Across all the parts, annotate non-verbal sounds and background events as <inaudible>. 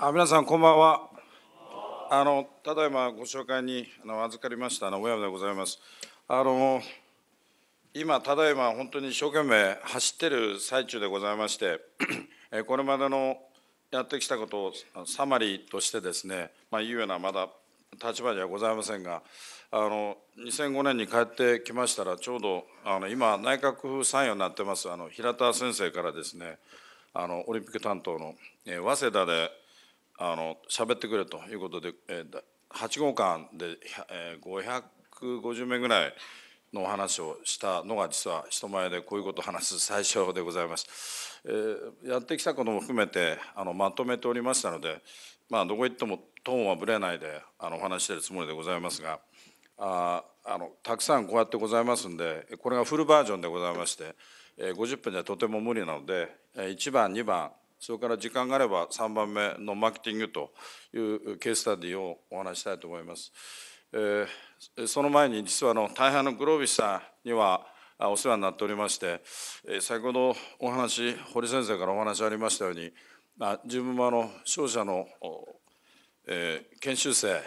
あ皆さんこんばんはあのただいまご紹介にあの預かりましたあの親山でございますあの今ただいま本当に一生懸命走ってる最中でございまして <clears throat> これまでのやってきたことをサマリーとしてですね、まあ、いうようなまだ立場ではございませんがあの2005年に帰ってきましたらちょうどあの今内閣府参与になってますあの平田先生からですねあのオリンピック担当の、え早稲田であの喋ってくれということで、えー、8号館で、えー、550名ぐらいのお話をしたのが実は人前でこういうことを話す最初でございます。えー、やってきたことも含めてあのまとめておりましたので、まあ、どこ行ってもトーンはぶれないであのお話してるつもりでございますが。ああのたくさんこうやってございますんでこれがフルバージョンでございまして50分じゃとても無理なので1番2番それから時間があれば3番目のマーケティングというケーススタディをお話したいと思います。えー、その前に実はあの大半のグロービスさんにはお世話になっておりまして、えー、先ほどお話堀先生からお話ありましたように、あ、自分もあの商社の、えー、研修生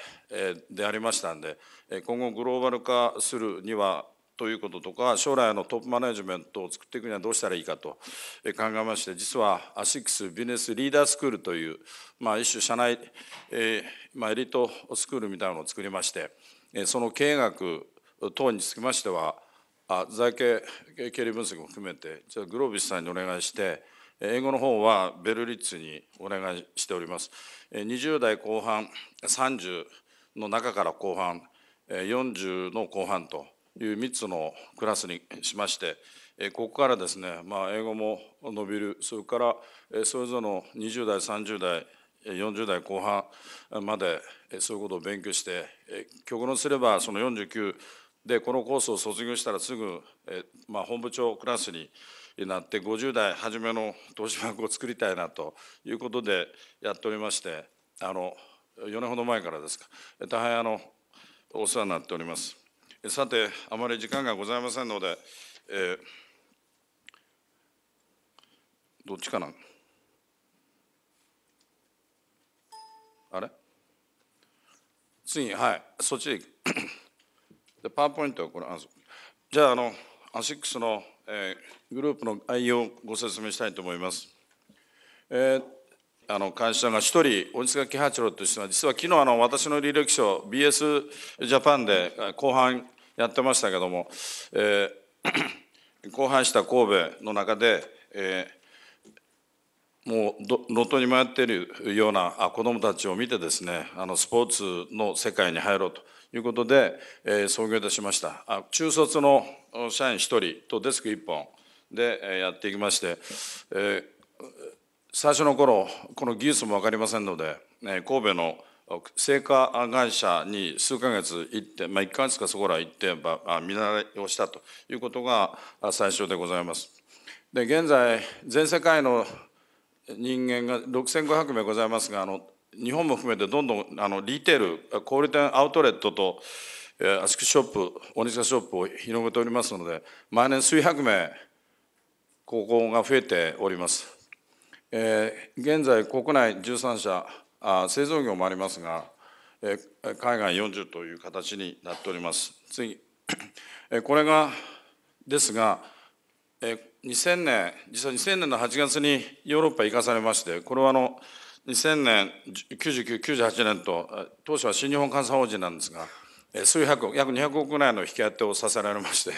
でありましたんで今後グローバル化するにはということとか将来のトップマネジメントを作っていくにはどうしたらいいかと考えまして実はアシックスビジネスリーダースクールという、まあ、一種社内、えーまあ、エリートスクールみたいなのを作りましてその経営学等につきましては財経経理分析も含めてじゃグロービスさんにお願いして英語の方はベルリッツにお願いしております。20代後半30の中から後半40の後半という3つのクラスにしまして、ここからですね、まあ、英語も伸びる、それからそれぞれの20代、30代、40代後半までそういうことを勉強して、極論すればその49でこのコースを卒業したらすぐ、まあ、本部長クラスになって50代初めの投資枠を作りたいなということでやっておりましてあの4年ほど前からですか大変あのお世話になっております。さて、あまり時間がございませんので、えー、どっちかなあれ次、はい、そっちで、パワーポイントはこれ、あじゃあ、あの、アシックスの、えー、グループの概要をご説明したいと思います。えーあの会社が1人、大塚喜八郎という人は、実は昨日あの私の履歴書、BS ジャパンで後半やってましたけども、えー、<clears throat> 後半した神戸の中で、えー、もう能登に迷っているような子どもたちを見てですねあのスポーツの世界に入ろうということで、えー、創業いたしましたあ中卒の社員1人とデスク1本で、えやっていきまして、えー、最初の頃この技術も分かりませんので、ね、神戸の製菓会社に数ヶ月行って、まあ、1ヶ月かそこら行って、まあ、見習いをしたということが最初でございます。で現在全世界の人間が6,500名ございますがあの日本も含めてどんどんあのリテール小売店アウトレットとアスクショップオニショップを広げておりますので毎年数百名高校が増えております。えー、現在国内13社あ製造業もありますが、えー、海外40という形になっております次、えー、これがですが、えー、2000年実は2000年の8月にヨーロッパに行かされましてこれはあの2000年9998年と当初は新日本監査法人なんですが数百約200億ぐらいの引き当てをさせられまして、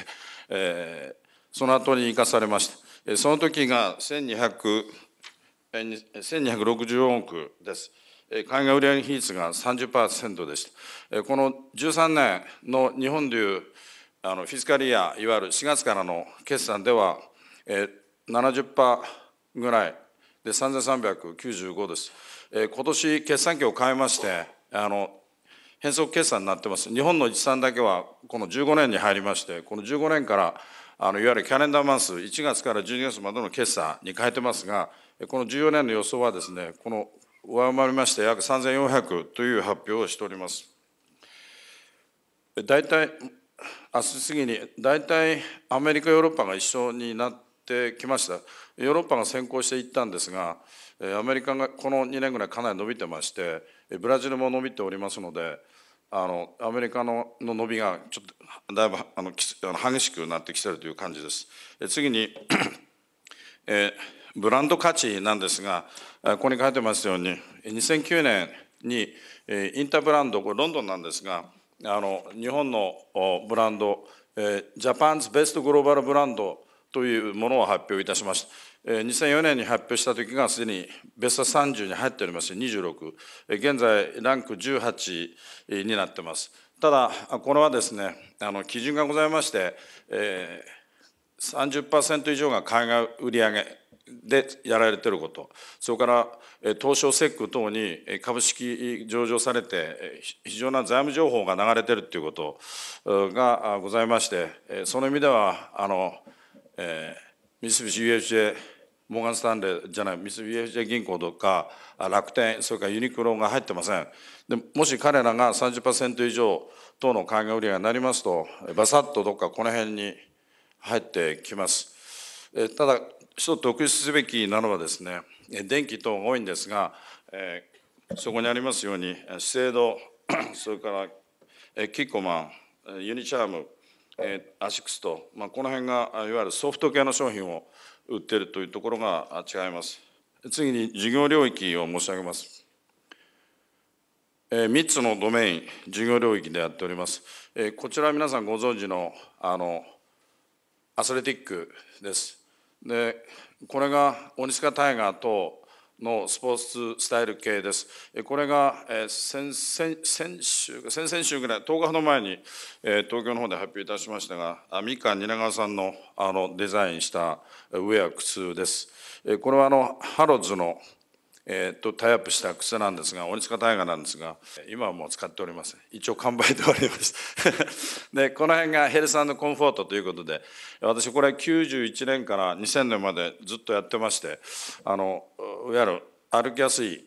えー、その後に生かされましたその時が1200 1264億です。海外売上比率が30%でした。この13年の日本でいうあのフィスカリア、いわゆる4月からの決算では、70%ぐらいで3395です。今年決算期を変えまして、あの変則決算になってます。日本の一産だけはこの15年に入りまして、この15年からあのいわゆるキャレンダーマンス1月から12月までの決算に変えてますがこの14年の予想はですねこの上回りまして約3400という発表をしております。大体明日過ぎに大体アメリカヨーロッパが一緒になってきましたヨーロッパが先行していったんですがアメリカがこの2年ぐらいかなり伸びてましてブラジルも伸びておりますのであのアメリカのの伸びがちょっとだいぶあの激しくなってきているという感じです。え次に <clears throat> えブランド価値なんですがここに書いてますように2009年に、インターブランドこれロンドンなんですがあの日本のブランド、ジャパンズベストグローバルブランドというものを発表いたしました。2004年に発表した時がすでにベスト30に入っておりまして26現在ランク18になってますただこれはですねあの基準がございまして、えー、30%以上が海外売上でやられてることそれから東証セック等に株式上場されて非常な財務情報が流れてるっていうことがございましてその意味ではあの、えー、三菱 UFJ モーガン・スタンレーじゃない、ミス・三菱 UFJ 銀行とか、楽天、それからユニクロが入ってません。でもし彼らが30%以上等の海外売り上げなりますと、バサッとどっかこの辺に入ってきます。えただ、一つ特筆すべきなのはですね、電気等が多いんですが、えー、そこにありますように、資生堂、それから、えキッコマン、ユニチャーム、えアシックスと、まあ、この辺がいわゆるソフト系の商品を売ってるというところが違います。次に事業領域を申し上げます。えー、3つのドメイン、事業領域でやっております。えこちら皆さんご存知のあのアスレティックです。で、これが大西川タイガーとのスポーツスタイル系です。これが先先先週先々週ぐらい、10日ほど前に東京の方で発表いたしましたが、みかん蜷川さんのあのデザインしたウェア、靴です。これはあのハロズのえー、とタイアップした靴なんですが鬼塚大河なんですが今はもう使っておりません一応完売で終わりました <laughs> でこの辺がヘルスコンフォートということで私これ91年から2000年までずっとやってましてあのいわゆる歩きやすい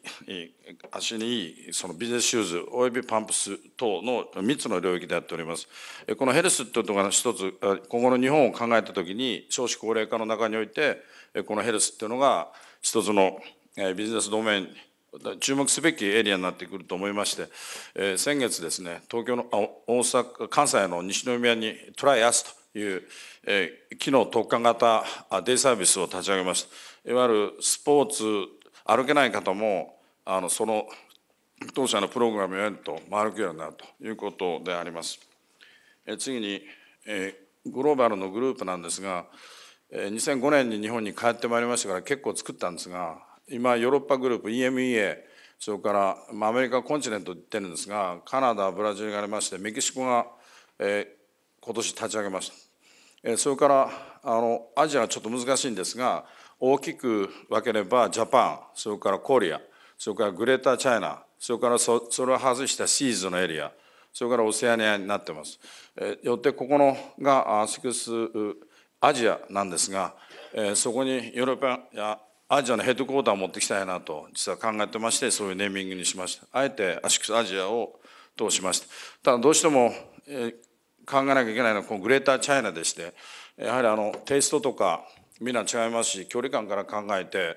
足にいいそのビジネスシューズおよびパンプス等の3つの領域でやっておりますこのヘルスっていうのが一つ今後の日本を考えた時に少子高齢化の中においてこのヘルスっていうのが一つのビジネスドメイン注目すべきエリアになってくると思いまして、えー、先月ですね東京のあ大阪関西の西宮にトライアスという、えー、機能特化型デイサービスを立ち上げましたいわゆるスポーツ歩けない方もあのその当社のプログラムをやると歩くようになるということであります、えー、次に、えー、グローバルのグループなんですが、え2005年に日本に帰ってまいりましたから結構作ったんですが今ヨーロッパグループ EMEA それから、まあ、アメリカコンチネント行ってるんですがカナダブラジルがありましてメキシコが、えー、今年立ち上げました、えー、それからあのアジアはちょっと難しいんですが大きく分ければジャパンそれからコリアそれからグレーターチャイナそれからそそれを外したシーズのエリアそれからオセアニアになってます。えー、よってここのがアスクスアジアなんですが、えー、そこにヨーロッパやアジアのヘッドクォーターを持ってきたいなと実は考えてましてそういうネーミングにしましたあえてアシックスアジアを通しましたただどうしても、え考えなきゃいけないのはこのグレーターチャイナでしてやはりあのテイストとかみんな違いますし距離感から考えて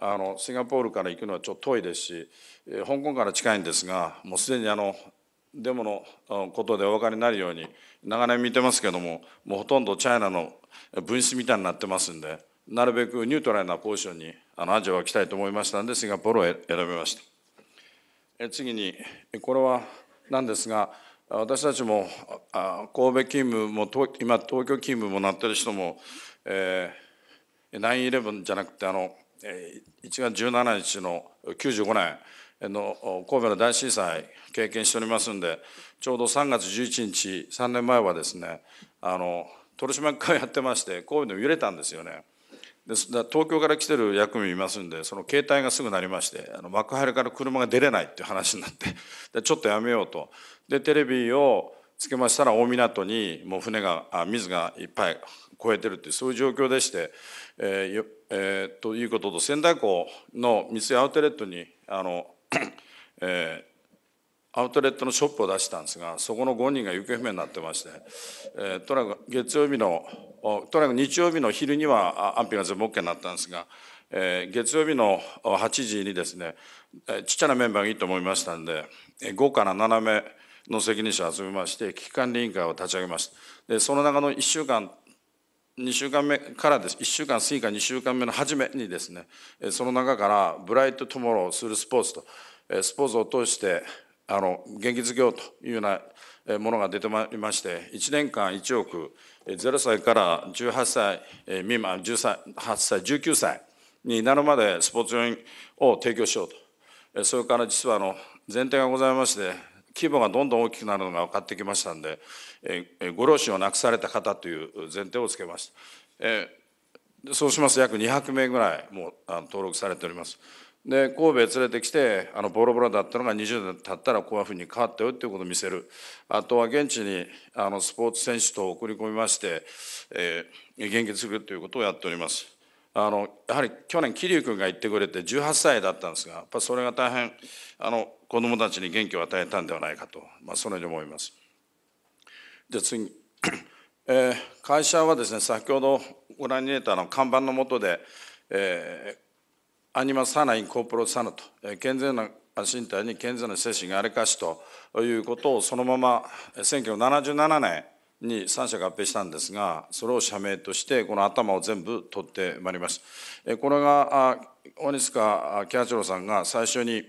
あのシンガポールから行くのはちょっと遠いですし、え香港から近いんですがもうすでにあのデモのことでお分かりになるように長年見てますけどももうほとんどチャイナの分子みたいになってますんでなるべくニュートラルなポジションにあのアジアは来たいと思いましたんでシンガポールを選びましたえ次にこれはなんですが私たちもあ神戸勤務も今東京勤務もなってる人も、えー、9-11じゃなくてあの1月17日の95年の神戸の大震災経験しておりますんでちょうど3月11日3年前はですねあの取締役会をやってまして神戸でも揺れたんですよね。で東京から来てる役員いますんでその携帯がすぐなりましてあの幕張から車が出れないっていう話になって <laughs> でちょっとやめようとでテレビをつけましたら大港にもう船があ水がいっぱい超えてるっていうそういう状況でして、えーえー、ということと仙台港の三井アウトレットにあの、<clears throat> えー、アウトレットのショップを出したんですがそこの5人が行方不明になってまして、えー、とにかく月曜日のとにかく日曜日の昼には安否が全部 OK になったんですが、えー、月曜日の8時にですね、えー、ちっちゃなメンバーがいいと思いましたんで5から7名の責任者を集めまして危機管理委員会を立ち上げましたでその中の1週間2週間目からです1週間過ぎか2週間目の初めにですねその中から「ブライトトゥモローするスポーツと」とスポーツを通してあの現実業というようなものが出てまいりまして、1年間1億、0歳から18歳未満、18歳、19歳になるまでスポーツ用品を提供しようと、それから実はあの前提がございまして、規模がどんどん大きくなるのが分かってきましたんで、ご両親を亡くされた方という前提をつけました。そうしますと約200名ぐらいもう登録されております。で神戸へ連れてきてあのボロボロだったのが20年経ったらこういうふうに変わったよっていうことを見せるあとは現地にあのスポーツ選手と送り込みまして、えー、元気づくということをやっておりますあのやはり去年桐生君が行ってくれて18歳だったんですがやっぱそれが大変あの子どもたちに元気を与えたんではないかと、まあ、そのように思いますで次えー、会社はですね先ほどご覧に入れたの看板の下で、えー、アニマサナインコープロサナと、健全な身体に健全な精神があれかしということをそのまま1977年に三社合併したんですが、それを社名として、この頭を全部取ってまいりました。これが、鬼塚喜八郎さんが最初に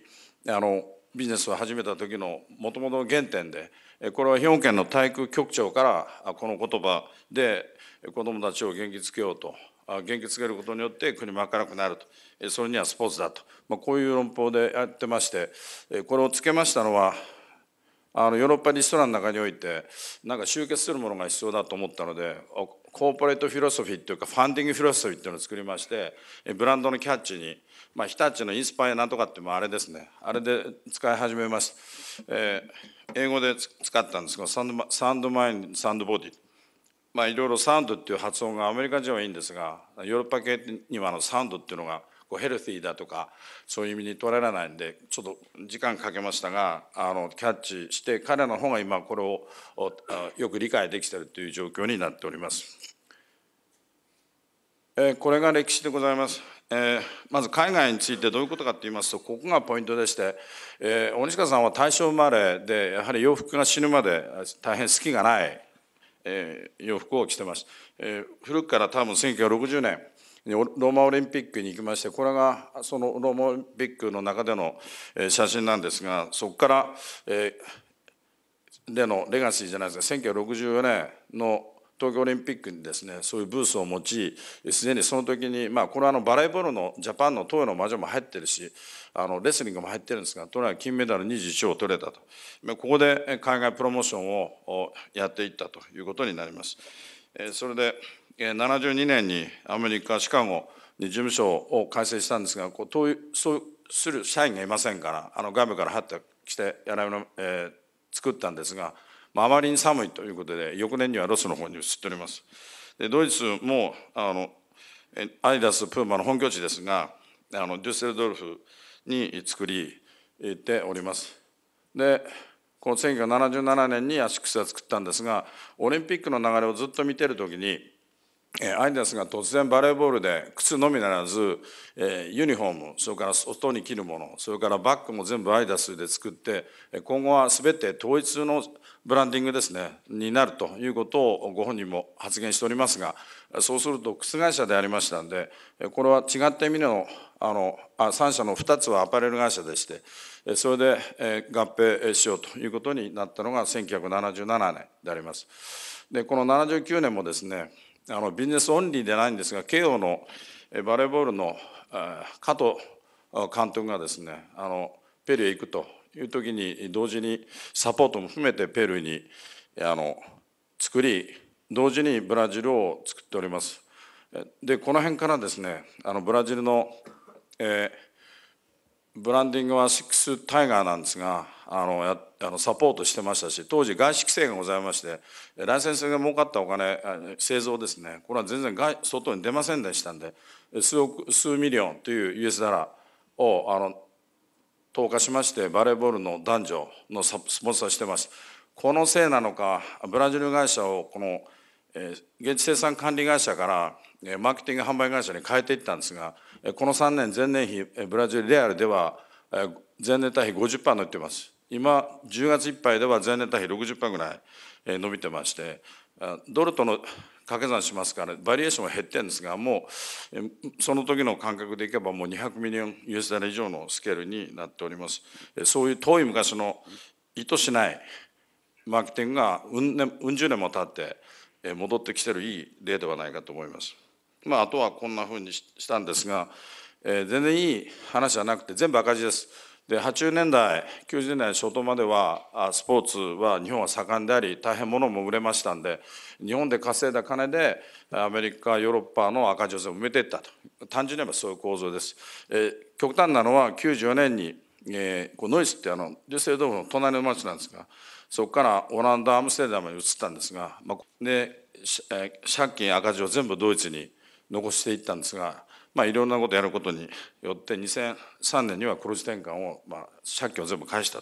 あのビジネスを始めた時のもともとの原点で、これは兵庫県の体育局長からこの言葉で子どもたちを元気づけようと元気づけることによって国も明るくなるとそれにはスポーツだと、まあ、こういう論法でやってましてこれをつけましたのはあのヨーロッパリストランの中においてなんか集結するものが必要だと思ったのでコーポレートフィロソフィーというかファンディングフィロソフィーっていうのを作りましてブランドのキャッチに、まあ、日立のインスパイアなんとかってもあれですねあれで使い始めましえー、英語で使ったんですがサンドマインサンドボディまあ、いろいろサウンドっていう発音がアメリカ人はいいんですがヨーロッパ系にはあのサウンドっていうのがこうヘルシーだとかそういう意味に取られないんでちょっと時間かけましたがあのキャッチして彼の方が今これをよく理解できてるという状況になっております。えー、これが歴史でございます。えー、まず海外についてどういうことかと言いますとここがポイントでして、えー、鬼塚さんは大正生まれでやはり洋服が死ぬまで大変好きがないえー、洋服を着てます、えー、古くから多分1960年ローマオリンピックに行きましてこれがそのローマオリンピックの中での写真なんですがそこから、えー、でのレガシーじゃないですか1964年の東京オリンピックにですねそういうブースを持ちすでにその時に、まあ、これはあのバレーボールのジャパンの東洋の魔女も入ってるしあのレスリングも入ってるんですがとにかく金メダル21を取れたとここで海外プロモーションをやっていったということになります。それで72年にアメリカシカゴに事務所を開設したんですがこうとそうする社員がいませんからあの外部から入ってきてやら、えー、作ったんですが。あ、まりに寒いということで翌年にはロスの方に移っておりますでドイツもあのアイダスプーマの本拠地ですがあのデュッセルドルフに作りておりますでこの1977年にアシックスは作ったんですがオリンピックの流れをずっと見てる時にアイダスが突然バレーボールで靴のみならず、ユニフォームそれから外に着るものそれからバッグも全部アイダスで作って今後は全て統一のブランディングですねになるということをご本人も発言しておりますがそうすると靴会社でありましたんでこれは違ってみのあのあ3社の2つはアパレル会社でしてそれで合併しようということになったのが1977年であります。でこの79年もですねあのビジネスオンリーでないんですが慶応のバレーボールの加藤監督がですねあのペルーへ行くという時に同時にサポートも含めてペルーにあの作り同時にブラジルを作っております。でこの辺からですねあのブラジルの、えーブランディングはシックスタイガーなんですがあのやあのサポートしてましたし当時外資規制がございましてライセンスが儲かったお金製造ですねこれは全然外外に出ませんでしたんで数億数ミリオンという US ダラをあの投下しましてバレーボールの男女のスポンサーしてますこのせいなのかブラジル会社をこの、えー、現地生産管理会社から、えマーケティング販売会社に変えていったんですがこの3年、前年比、ブラジルレアルでは、前年対比50%伸びてます。今、10月いっぱいでは前年対比60%ぐらい伸びてまして、ドルとの掛け算しますから、ね、バリエーションは減ってるんですが、もうその時の感覚でいけば、もう200ミリオン US ダル以上のスケールになっております。そういう遠い昔の意図しないマーケティングがうん、ね、うん十年も経って戻ってきてるいい例ではないかと思います。まあ、あとはこんなふうにしたんですが、えー、全然いい話じゃなくて全部赤字です。で80年代90年代初頭まではスポーツは日本は盛んであり大変物も売れましたんで日本で稼いだ金でアメリカヨーロッパの赤字を埋めていったと単純に言えばそういう構造です。えー、極端なのは94年に、えー、こうノイスってあの流星ドームの隣の町なんですがそこからオランダアムステルダムに移ったんですが、まあ、で借金赤字を全部ドイツに。残していったんですが、まあ、いろんなことをやることによって2003年には黒字転換を、まあ、借金を全部返した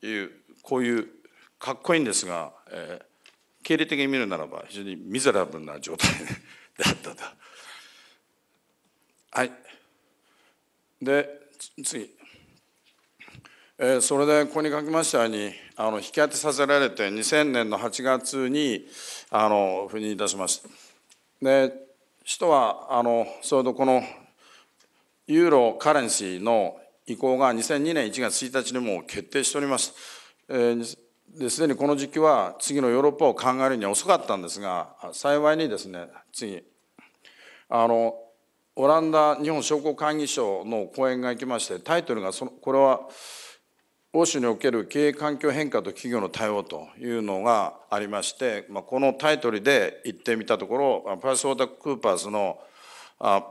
というこういうかっこいいんですが、えー、経理的に見るならば非常にミゼラブルな状態だったと。はいで次、えー、それでここに書きましたようにあの引き当てさせられて2000年の8月にあの赴任いたしました。で人はあのそれとこのユーロカレンシーの移行が2002年1月1日にも決定しております。えですでにこの時期は次のヨーロッパを考えるには遅かったんですが幸いにですね次あのオランダ日本商工会議所の講演が行きましてタイトルがそのこれは欧州における経営環境変化と企業の対応というのがありまして、まあ、このタイトルで言ってみたところプライスウォータークーパースのあ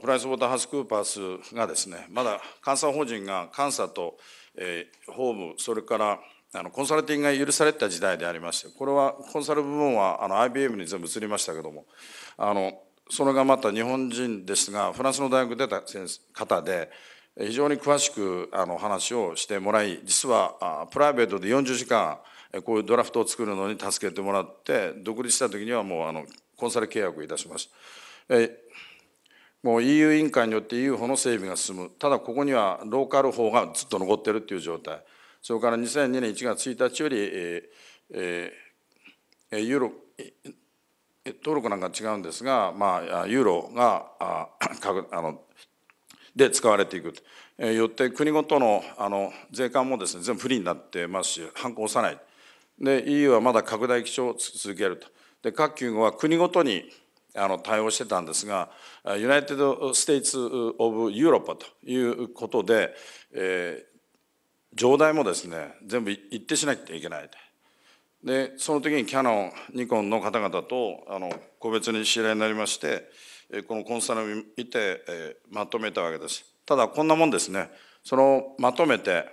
プライスウォーターハウスクーパースがですねまだ監査法人が監査と、えー、法務それからあのコンサルティングが許された時代でありましてこれはコンサル部門はあの IBM に全部移りましたけどもあのそれがまた日本人ですがフランスの大学出た方で非常に詳しくあの話をしてもらい実はプライベートで40時間こういうドラフトを作るのに助けてもらって独立した時にはもうあのコンサル契約いたしました。えもう EU 委員会によって EU 法の整備が進むただここにはローカル法がずっと残っているという状態それから2002年1月1日より、ええー、ユーロえ登録なんか違うんですが、まあ、ユーロがああので使われていく。えよって国ごとのあの税関もですね、全部不利になってますし、反抗さない。で、EU はまだ拡大基調を続けると。で、各企業は国ごとにあの対応してたんですが、ユナイテッド・ステイツ・オブ・ユーロッパということで、えー、上代もですね、全部一定しなきゃいけない。で、その時にキャノン、ニコンの方々とあの個別に知り合いになりまして、このコンサルを見てまとめたわけです。ただこんなもんですね、そのまとめて、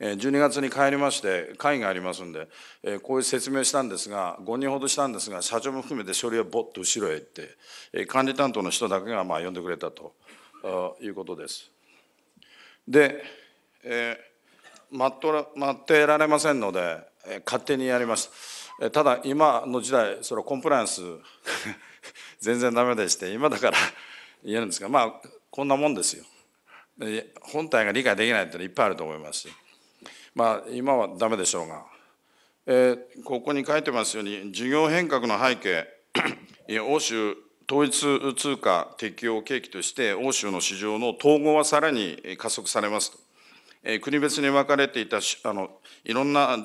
12月に帰りまして会議がありますんでこういう説明したんですが5人ほどしたんですが社長も含めて書類はぼっと後ろへ行って管理担当の人だけがまあ呼んでくれたということです。で、えー、待っと待ってられませんので勝手にやります。ただ今の時代それコンプライアンス全然ダメでして今だから言えるんですがまあこんなもんですよ。本体が理解できないっていっぱいあると思いますしまあ今はダメでしょうが、えー、ここに書いてますように事業変革の背景 <clears throat> 欧州統一通貨適用契機として欧州の市場の統合はさらに加速されますと、えー、国別に分かれていたあのいろんな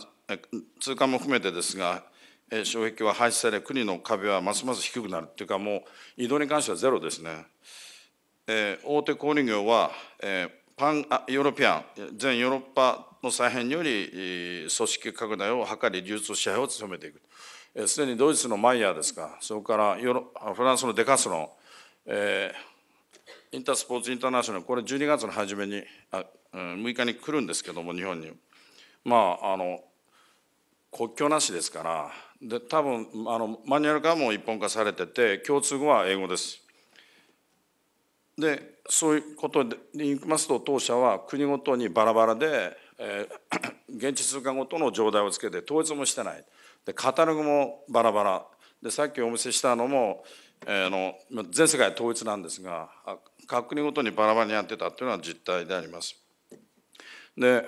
通貨も含めてですが障壁は廃止され、国の壁はますます低くなるというか、もう移動に関してはゼロですね。えー、大手小売業は、えー、パンあヨーロピアン、全ヨーロッパの再編により、組織拡大を図り、流通支配を強めていく。す、え、で、にドイツのマイヤーですか、それからヨロフランスのデカスロン、えー、インタースポーツインターナショナル、これ12月の初めにあ、うん、6日に来るんですけども、日本に。まあ、あの国境なしですから、で多分あのマニュアル化も一本化されてて共通語は英語です。でそういうことで言いますと当社は国ごとにバラバラで、えー、<coughs> 現地通貨ごとの状態をつけて統一もしてないでカタログもバラバラでさっきお見せしたのも、えーの、全世界統一なんですが各国ごとにバラバラにやってたというのは実態であります。で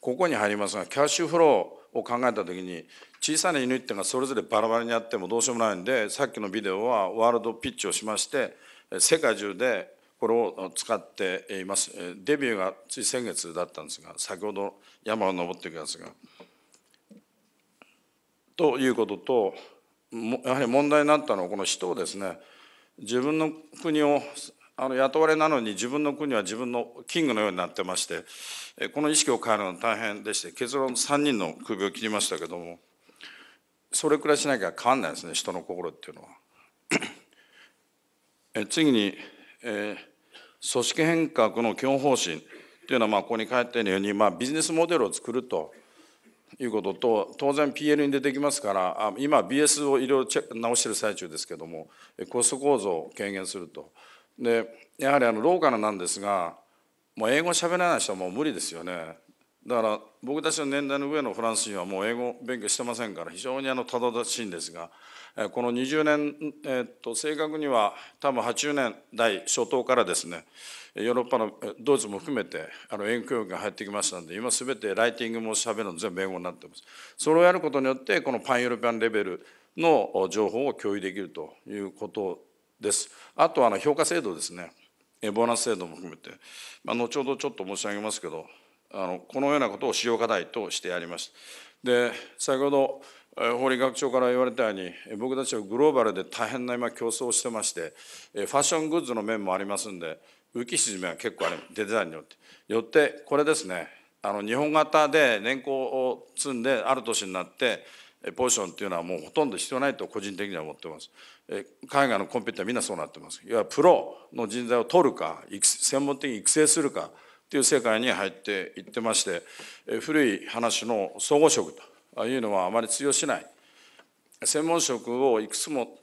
ここに入りますがキャッシュフローを考えた時に小さな犬っていうのがそれぞれバラバラにあってもどうしようもないんでさっきのビデオはワールドピッチをしまして世界中でこれを使っていますデビューがつい先月だったんですが先ほど山を登っていくやつが。ということとやはり問題になったのはこの人をですね自分の国をあの雇われなのに自分の国は自分のキングのようになってましてこの意識を変えるのは大変でして結論3人の首を切りましたけども。それくらいしなきゃ変わんないですね人の心っていうのは。<coughs> え次に、えー、組織変革の基本方針というのは、まあ、ここに書いてあるように、まあ、ビジネスモデルを作るということと当然 PL に出てきますからあ今 BS をいろいろ直してる最中ですけどもコスト構造を軽減すると。でやはりあのローカルなんですがもう英語喋らない人はもう無理ですよねだから僕たちの年代の上のフランス人はもう英語を勉強してませんから非常にあのたどたしいんですがこの20年、えー、っと正確には多分80年代初頭からですねヨーロッパのドイツも含めてあの英語教育が入ってきましたので今全てライティングもしゃべるの全部英語になってますそれをやることによってこのパンヨーロピアンレベルの情報を共有できるということですあとはあの評価制度ですねボーナス制度も含めて、まあ、後ほどちょっと申し上げますけどあのこのようなことを主要課題としてあります。で先ほど法理学長から言われたように僕たちはグローバルで大変な今競争をしてましてファッショングッズの面もありますんで浮き沈みは結構あるデザインによって。よってこれですねあの日本型で年功を積んである年になってポジションっていうのはもうほとんど必要ないと個人的には思ってます。海外のコンピューターみんなそうなってます。いわゆるプロの人材を取るか専門的に育成するか。っていう世界に入っていってまして、古い話の総合職というのはあまり通用しない。専門職をいくつも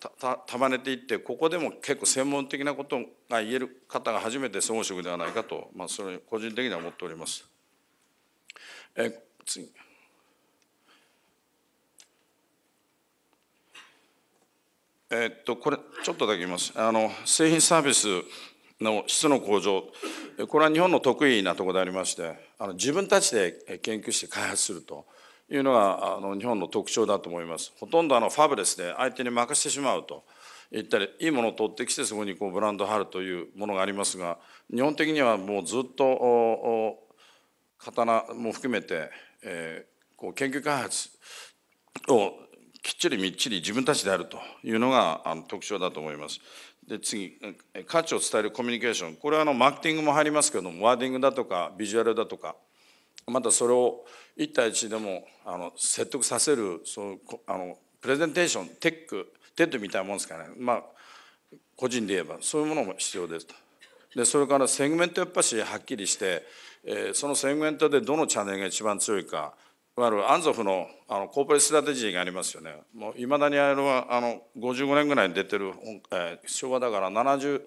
束ねていってここでも結構専門的なことが言える方が初めて総合職ではないかと、まあ、それ個人的には思っております。え次えっとこれちょっとだけ言いますあの製品サービスの質の向上これは日本の得意なところでありましてあの自分たちで研究して開発するというのがあの日本の特徴だと思いますほとんどあのファブレスで相手に任せてしまうといったりいいものを取ってきてそこにこうブランドを張るというものがありますが日本的にはもうずっと刀も含めて、えー、こう研究開発をきっちりみっちり自分たちであるというのがあの特徴だと思います。で次価値を伝えるコミュニケーションこれはあのマーケティングも入りますけどもワーディングだとかビジュアルだとかまたそれを1対1でもあの説得させるそのあのプレゼンテーションテックテッドみたいなもんですかねまあ個人で言えばそういうものも必要ですと。でそれからセグメントやっぱしはっきりして、えー、そのセグメントでどのチャンネルが一番強いかいわゆるアンゾフのあのコーポレートスタテジーがありますよね。もういまだにあれはあの55年ぐらいに出てる本、えー、昭和だから70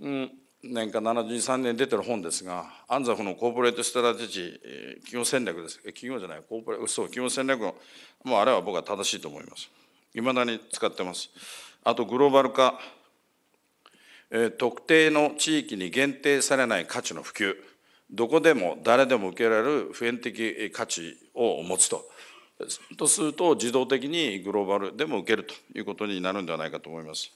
年か73年に出てる本ですが、アンザフのコーポレートスタテジー、えー、企業戦略です。企業じゃない、コーポレそう、企業戦略の、もうあれは僕は正しいと思います。いまだに使ってます。あとグローバル化、えー、特定の地域に限定されない価値の普及。どこでも誰でも受けられる普遍的価値を持つと。とすると自動的にグローバルでも受けるということになるんではないかと思います。